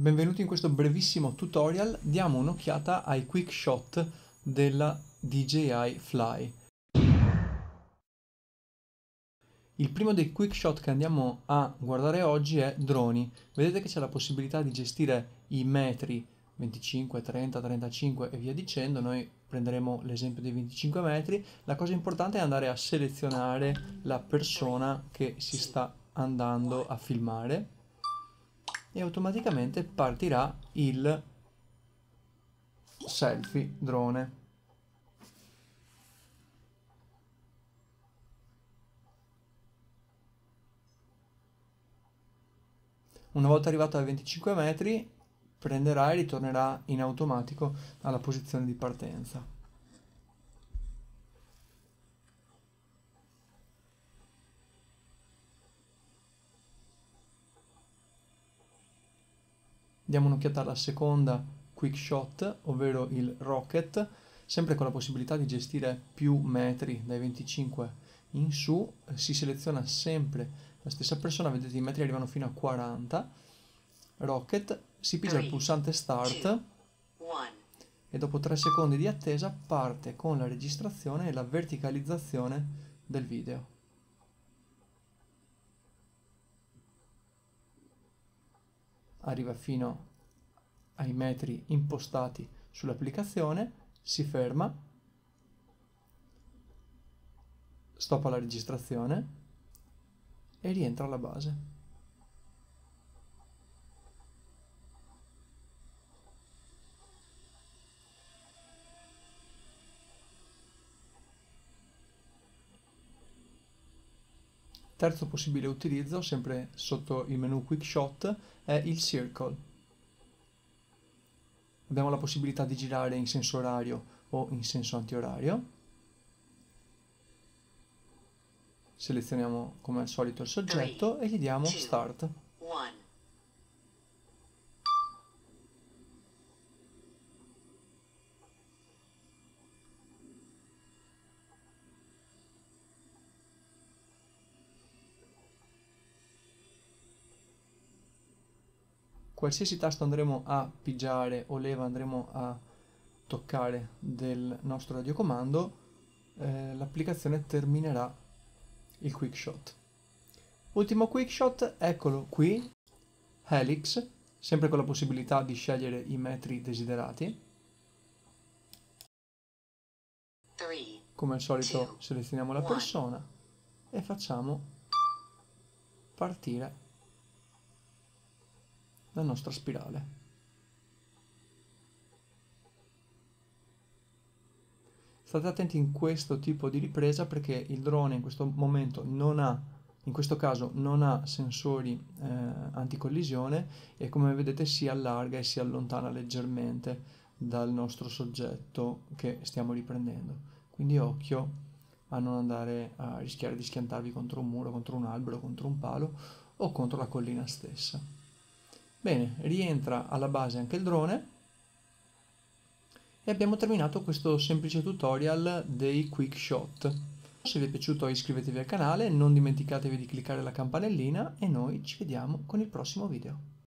Benvenuti in questo brevissimo tutorial, diamo un'occhiata ai quick shot della DJI Fly. Il primo dei quick shot che andiamo a guardare oggi è droni. Vedete che c'è la possibilità di gestire i metri 25, 30, 35 e via dicendo. Noi prenderemo l'esempio dei 25 metri. La cosa importante è andare a selezionare la persona che si sta andando a filmare e automaticamente partirà il selfie drone. Una volta arrivato ai 25 metri prenderà e ritornerà in automatico alla posizione di partenza. Diamo un'occhiata alla seconda quick shot, ovvero il rocket, sempre con la possibilità di gestire più metri dai 25 in su, eh, si seleziona sempre la stessa persona, vedete i metri arrivano fino a 40, rocket, si pigia il pulsante start two, e dopo 3 secondi di attesa parte con la registrazione e la verticalizzazione del video. arriva fino ai metri impostati sull'applicazione, si ferma, stoppa la registrazione e rientra alla base. Terzo possibile utilizzo, sempre sotto il menu Quick Shot, è il Circle. Abbiamo la possibilità di girare in senso orario o in senso antiorario. Selezioniamo come al solito il soggetto e gli diamo Start. qualsiasi tasto andremo a pigiare o leva andremo a toccare del nostro radiocomando eh, l'applicazione terminerà il quick shot ultimo quick shot eccolo qui helix sempre con la possibilità di scegliere i metri desiderati come al solito selezioniamo la persona e facciamo partire la nostra spirale. State attenti in questo tipo di ripresa perché il drone in questo momento non ha, in questo caso non ha sensori eh, anticollisione e come vedete si allarga e si allontana leggermente dal nostro soggetto che stiamo riprendendo. Quindi occhio a non andare a rischiare di schiantarvi contro un muro, contro un albero, contro un palo o contro la collina stessa. Bene, rientra alla base anche il drone e abbiamo terminato questo semplice tutorial dei quick shot. Se vi è piaciuto iscrivetevi al canale, non dimenticatevi di cliccare la campanellina e noi ci vediamo con il prossimo video.